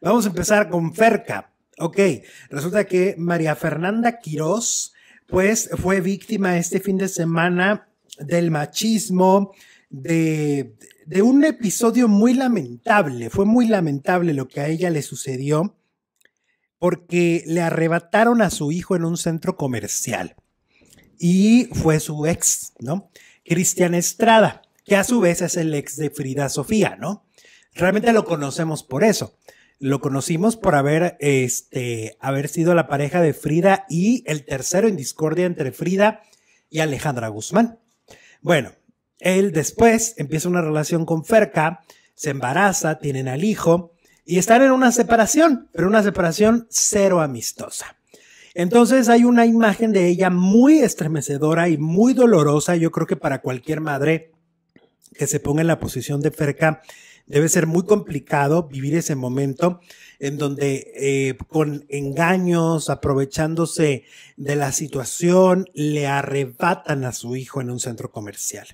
Vamos a empezar con Ferca. Ok, resulta que María Fernanda Quirós, pues fue víctima este fin de semana del machismo, de, de un episodio muy lamentable. Fue muy lamentable lo que a ella le sucedió porque le arrebataron a su hijo en un centro comercial y fue su ex, ¿no? Cristian Estrada, que a su vez es el ex de Frida Sofía, ¿no? Realmente lo conocemos por eso. Lo conocimos por haber, este, haber sido la pareja de Frida y el tercero en discordia entre Frida y Alejandra Guzmán. Bueno, él después empieza una relación con Ferca, se embaraza, tienen al hijo y están en una separación, pero una separación cero amistosa. Entonces hay una imagen de ella muy estremecedora y muy dolorosa, yo creo que para cualquier madre que se ponga en la posición de Ferca debe ser muy complicado vivir ese momento en donde eh, con engaños, aprovechándose de la situación, le arrebatan a su hijo en un centro comercial.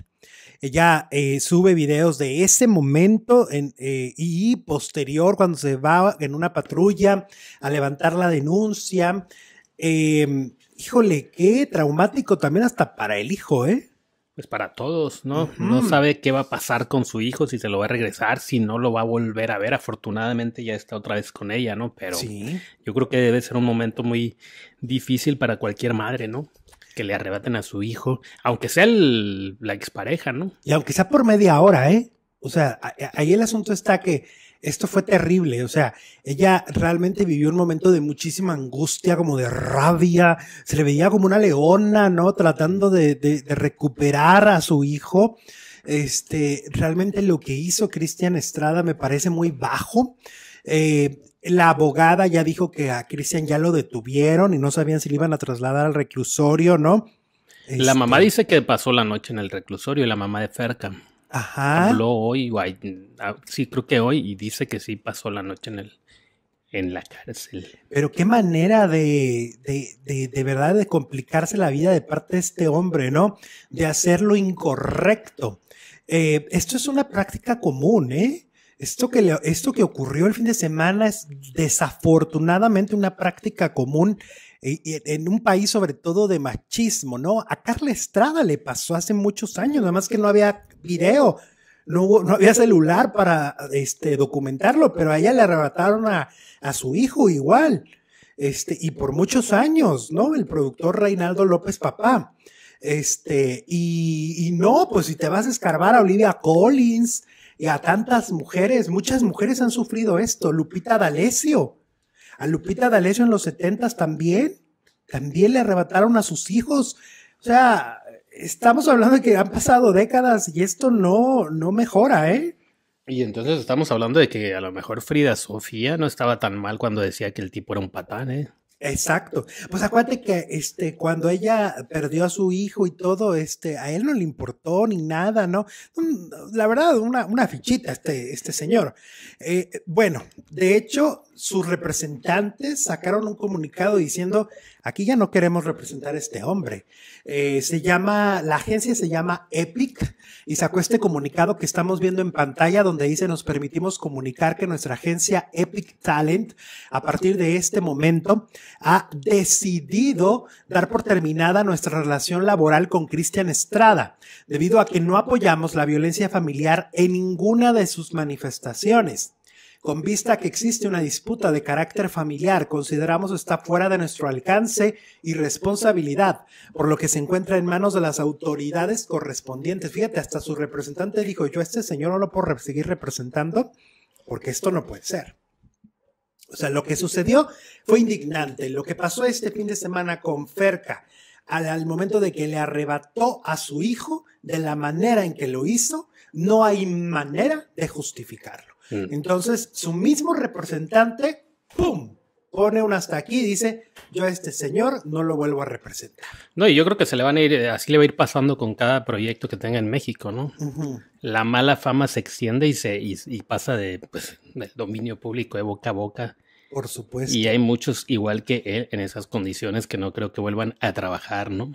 Ella eh, sube videos de ese momento eh, y posterior cuando se va en una patrulla a levantar la denuncia. Em, híjole, qué traumático también hasta para el hijo, ¿eh? Pues, para todos, ¿no? No sabe qué va a pasar con su hijo, si se lo va a regresar, si no lo va a volver a ver. Afortunadamente ya está otra vez con ella, ¿no? Pero yo creo que debe ser un momento muy difícil para cualquier madre, ¿no? Que le arrebaten a su hijo, aunque sea la expareja, ¿no? Y aunque sea por media hora, ¿eh? O sea, ahí el asunto está que esto fue terrible, o sea, ella realmente vivió un momento de muchísima angustia, como de rabia, se le veía como una leona, ¿no? Tratando de, recuperar a su hijo. Este, realmente lo que hizo Cristian Estrada me parece muy bajo. Eh, la abogada ya dijo que a Cristian ya lo detuvieron y no sabían si le iban a trasladar al reclusorio, ¿no? La mamá este dice que pasó la noche en el reclusorio, y la mamá de Ferca. Ajá. habló hoy, ah, sí, creo que hoy, y dice que sí pasó la noche en el en la cárcel. Pero qué manera de, de, de, de verdad de complicarse la vida de parte de este hombre, ¿no? De hacer lo incorrecto. Eh, esto es una práctica común, ¿eh? Esto que, le, esto que ocurrió el fin de semana es desafortunadamente una práctica común en un país sobre todo de machismo, ¿no? A Carla Estrada le pasó hace muchos años, nada más que no había video, no, había celular para este, documentarlo, pero a ella le arrebataron a, su hijo igual, este, y por muchos años, ¿no? El productor Reinaldo López Papá. Este, y, y no, pues si te vas a escarbar a Olivia Collins y a tantas mujeres, muchas mujeres han sufrido esto, Lupita D'Alessio, a Lupita D'Alessio en los 70 también, también le arrebataron a sus hijos. O sea, estamos hablando de que han pasado décadas y esto no, no mejora, ¿eh? Y entonces estamos hablando de que a lo mejor Frida Sofía no estaba tan mal cuando decía que el tipo era un patán, ¿eh? Exacto. Pues acuérdate que este, cuando ella perdió a su hijo y todo, este, a él no le importó ni nada, ¿no? La verdad, una, fichita este, este señor. Eh, bueno, de hecho, sus representantes sacaron un comunicado diciendo, aquí ya no queremos representar a este hombre. Eh, se llama, la agencia se llama EPIC, y sacó este comunicado que estamos viendo en pantalla donde dice nos permitimos comunicar que nuestra agencia Epic Talent a partir de este momento ha decidido dar por terminada nuestra relación laboral con Cristian Estrada debido a que no apoyamos la violencia familiar en ninguna de sus manifestaciones. Con vista que existe una disputa de carácter familiar, consideramos está fuera de nuestro alcance y responsabilidad, por lo que se encuentra en manos de las autoridades correspondientes. Fíjate, hasta su representante dijo, yo a este señor no lo puedo seguir representando porque esto no puede ser. O sea, lo que sucedió fue indignante. Lo que pasó este fin de semana con Ferca, al, momento de que le arrebató a su hijo de la manera en que lo hizo, no hay manera de justificarlo. Mm. Entonces, su mismo representante, ¡pum! pone un hasta aquí y dice, yo a este señor no lo vuelvo a representar. No, y yo creo que se le van a ir, así le va a ir pasando con cada proyecto que tenga en México, ¿no? La mala fama se extiende y, se, pasa de, pues, del dominio público de boca a boca. Por supuesto. Y hay muchos igual que él en esas condiciones que no creo que vuelvan a trabajar, ¿no?